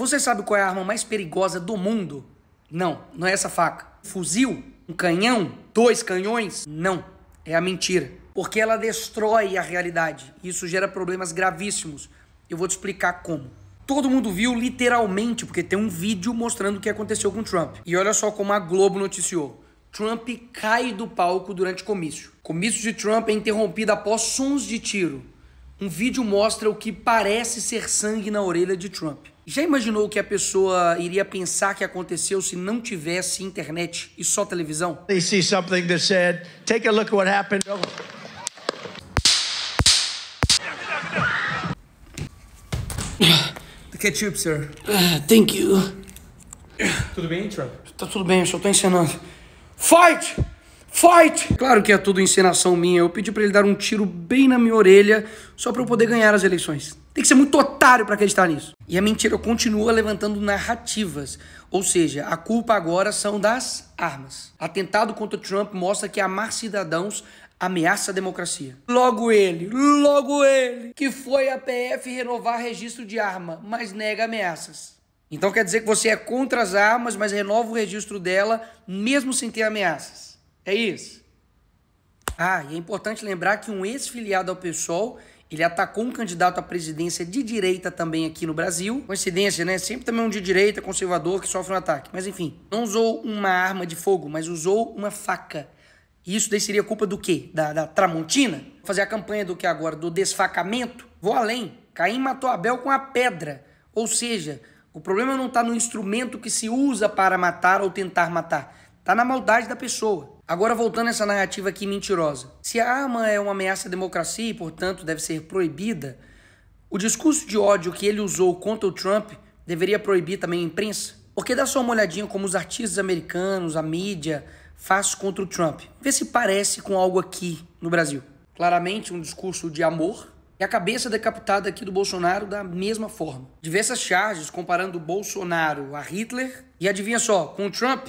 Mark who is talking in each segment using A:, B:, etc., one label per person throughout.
A: Você sabe qual é a arma mais perigosa do mundo? Não, não é essa faca. fuzil? Um canhão? Dois canhões? Não, é a mentira. Porque ela destrói a realidade. Isso gera problemas gravíssimos. Eu vou te explicar como. Todo mundo viu literalmente, porque tem um vídeo mostrando o que aconteceu com Trump. E olha só como a Globo noticiou. Trump cai do palco durante comício. O comício de Trump é interrompido após sons de tiro. Um vídeo mostra o que parece ser sangue na orelha de Trump. Já imaginou o que a pessoa iria pensar que aconteceu se não tivesse internet e só televisão? They see something that said, take a look at what happened. The ketchup, sir. Uh, thank you. Tudo bem, Trump? Tá tudo bem, eu só tô ensinando. Fight! Fight! Claro que é tudo encenação minha. Eu pedi para ele dar um tiro bem na minha orelha só para eu poder ganhar as eleições. Tem que ser muito otário para acreditar nisso. E a mentira continua levantando narrativas. Ou seja, a culpa agora são das armas. Atentado contra Trump mostra que amar cidadãos ameaça a democracia. Logo ele, logo ele, que foi a PF renovar registro de arma, mas nega ameaças. Então quer dizer que você é contra as armas, mas renova o registro dela mesmo sem ter ameaças. É isso. Ah, e é importante lembrar que um ex-filiado ao PSOL ele atacou um candidato à presidência de direita também aqui no Brasil. Coincidência, né? Sempre também um de direita conservador que sofre um ataque. Mas enfim, não usou uma arma de fogo, mas usou uma faca. E isso daí seria culpa do quê? Da, da Tramontina? Fazer a campanha do que agora? Do desfacamento? Vou além. Caim matou Abel com a pedra. Ou seja, o problema não está no instrumento que se usa para matar ou tentar matar. Tá na maldade da pessoa. Agora, voltando a essa narrativa aqui mentirosa. Se a arma é uma ameaça à democracia e, portanto, deve ser proibida, o discurso de ódio que ele usou contra o Trump deveria proibir também a imprensa? Porque dá só uma olhadinha como os artistas americanos, a mídia, faz contra o Trump. Vê se parece com algo aqui no Brasil. Claramente um discurso de amor e a cabeça decapitada aqui do Bolsonaro da mesma forma. Diversas charges comparando o Bolsonaro a Hitler e adivinha só, com o Trump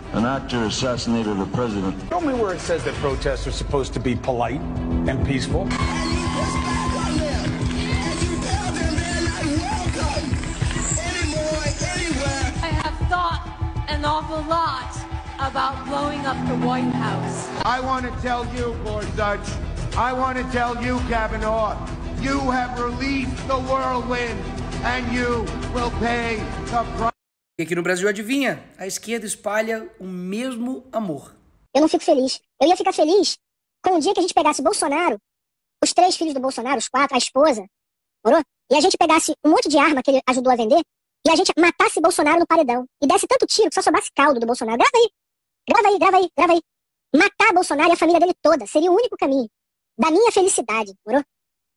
A: An actor assassinated a president. Show me where it says that protests are supposed to be polite and peaceful. I have thought an awful lot about blowing up the White House. I want to tell you, Lord Dutch, I want to tell you, Kavanaugh, you have released the whirlwind, and you will pay the price. E aqui no Brasil, adivinha? A esquerda espalha o mesmo amor. Eu não fico feliz. Eu ia ficar feliz com o dia que a gente pegasse Bolsonaro, os três filhos do Bolsonaro, os quatro, a esposa, morou? E a gente pegasse um monte de arma que ele ajudou a vender e a gente matasse Bolsonaro no paredão. E desse tanto tiro que só sobrasse caldo do Bolsonaro. Grava aí! Grava aí, grava aí, grava aí. Matar Bolsonaro e a família dele toda seria o único caminho da minha felicidade, morou?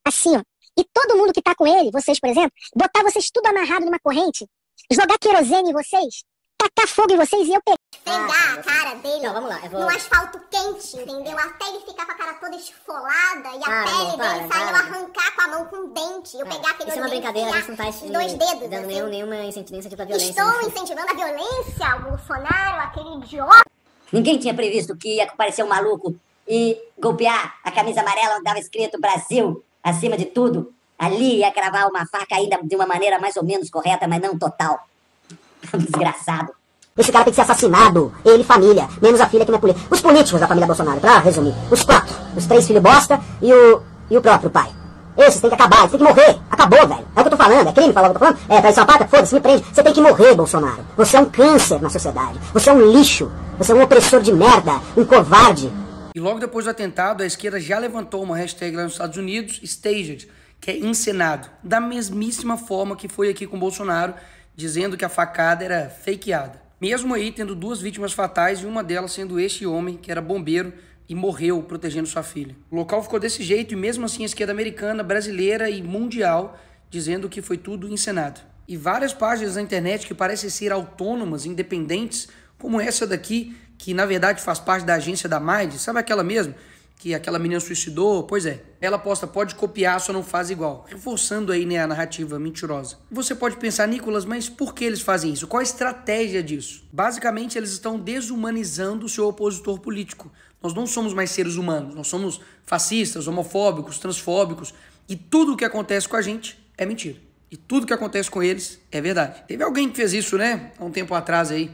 A: Assim, ó. E todo mundo que tá com ele, vocês, por exemplo, botar vocês tudo amarrado numa corrente jogar querosene em vocês, tacar fogo em vocês e eu pegar. Pegar a cara dele não, vamos lá, eu vou... no asfalto quente, entendeu? Até ele ficar com a cara toda esfolada e a para, pele amor, para, dele sair, eu arrancar com a mão com o dente, eu é, pegar aquele Isso é uma brincadeira, isso assim, não tá de ah, dois dedos. Dando assim. nenhuma incentivação aqui pra violência. Estou incentivando a violência, o Bolsonaro, aquele idiota. Ninguém tinha previsto que ia aparecer um maluco e golpear a camisa amarela onde estava escrito Brasil acima de tudo Ali ia cravar uma faca ainda de uma maneira mais ou menos correta, mas não total. Desgraçado. Esse cara tem que ser assassinado. Ele, família, menos a filha que não é Os políticos da família Bolsonaro, pra resumir. Os quatro. Os três filhos bosta e o, e o próprio pai. Esses tem que acabar, eles têm que morrer. Acabou, velho. É o que eu tô falando, é crime falar o que eu tô falando. É traição à pátria, foda-se, me prende. Você tem que morrer, Bolsonaro. Você é um câncer na sociedade. Você é um lixo. Você é um opressor de merda, um covarde. E logo depois do atentado, a esquerda já levantou uma hashtag lá nos Estados Unidos, Staged, que é encenado, da mesmíssima forma que foi aqui com Bolsonaro, dizendo que a facada era fakeada. Mesmo aí tendo duas vítimas fatais e uma delas sendo este homem, que era bombeiro e morreu protegendo sua filha. O local ficou desse jeito e mesmo assim a esquerda americana, brasileira e mundial dizendo que foi tudo encenado. E várias páginas na internet que parecem ser autônomas, independentes, como essa daqui, que na verdade faz parte da agência da MAID, sabe aquela mesmo? que aquela menina suicidou, pois é. Ela posta, pode copiar, só não faz igual. Reforçando aí, né, a narrativa mentirosa. Você pode pensar, Nicolas, mas por que eles fazem isso? Qual a estratégia disso? Basicamente, eles estão desumanizando o seu opositor político. Nós não somos mais seres humanos, nós somos fascistas, homofóbicos, transfóbicos. E tudo o que acontece com a gente é mentira. E tudo o que acontece com eles é verdade. Teve alguém que fez isso, né? Há um tempo atrás aí.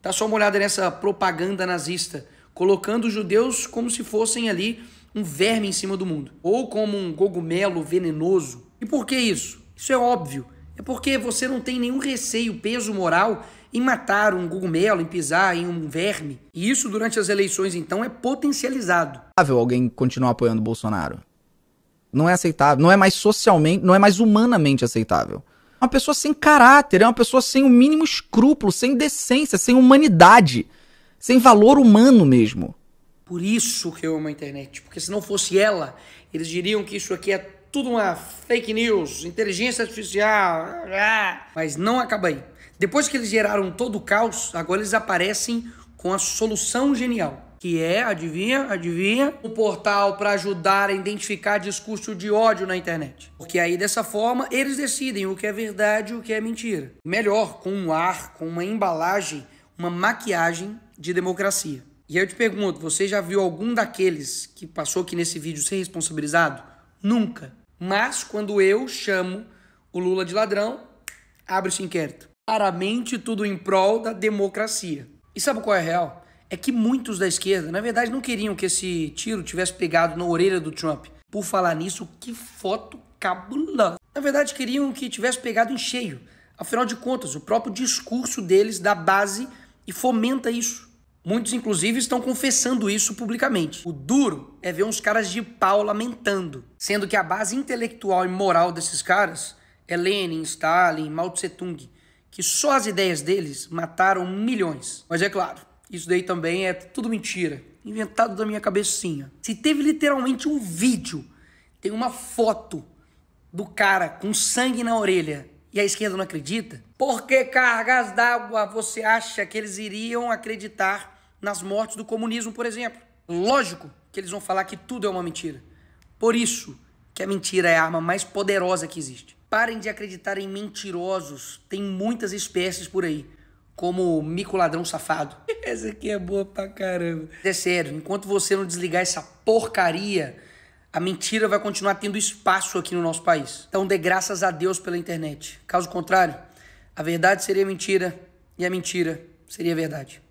A: Dá só uma olhada nessa propaganda nazista colocando os judeus como se fossem ali um verme em cima do mundo, ou como um cogumelo venenoso. E por que isso? Isso é óbvio. É porque você não tem nenhum receio, peso moral em matar um cogumelo, em pisar em um verme. E isso durante as eleições, então, é potencializado. É alguém continuar apoiando Bolsonaro. Não é aceitável, não é mais socialmente, não é mais humanamente aceitável. É uma pessoa sem caráter, é uma pessoa sem o mínimo escrúpulo, sem decência, sem humanidade sem valor humano mesmo. Por isso que eu amo a internet, porque se não fosse ela, eles diriam que isso aqui é tudo uma fake news, inteligência artificial. Ah. Mas não acaba aí. Depois que eles geraram todo o caos, agora eles aparecem com a solução genial que é, adivinha, adivinha, um portal para ajudar a identificar discurso de ódio na internet. Porque aí dessa forma eles decidem o que é verdade e o que é mentira. Melhor com um ar, com uma embalagem uma maquiagem de democracia. E aí eu te pergunto, você já viu algum daqueles que passou aqui nesse vídeo ser responsabilizado? Nunca. Mas quando eu chamo o Lula de ladrão, abre-se inquérito. Claramente tudo em prol da democracia. E sabe qual é a real? É que muitos da esquerda, na verdade, não queriam que esse tiro tivesse pegado na orelha do Trump. Por falar nisso, que foto cabulosa. Na verdade, queriam que tivesse pegado em cheio. Afinal de contas, o próprio discurso deles da base e fomenta isso. Muitos, inclusive, estão confessando isso publicamente. O duro é ver uns caras de pau lamentando, sendo que a base intelectual e moral desses caras é Lenin, Stalin, Mao Tse Tung, que só as ideias deles mataram milhões. Mas é claro, isso daí também é tudo mentira, inventado da minha cabecinha. Se teve literalmente um vídeo, tem uma foto do cara com sangue na orelha e a esquerda não acredita? Por que cargas d'água você acha que eles iriam acreditar nas mortes do comunismo, por exemplo? Lógico que eles vão falar que tudo é uma mentira. Por isso que a mentira é a arma mais poderosa que existe. Parem de acreditar em mentirosos. Tem muitas espécies por aí, como o mico ladrão safado. Essa aqui é boa pra caramba. É sério, enquanto você não desligar essa porcaria a mentira vai continuar tendo espaço aqui no nosso país. Então dê graças a Deus pela internet. Caso contrário, a verdade seria mentira e a mentira seria verdade.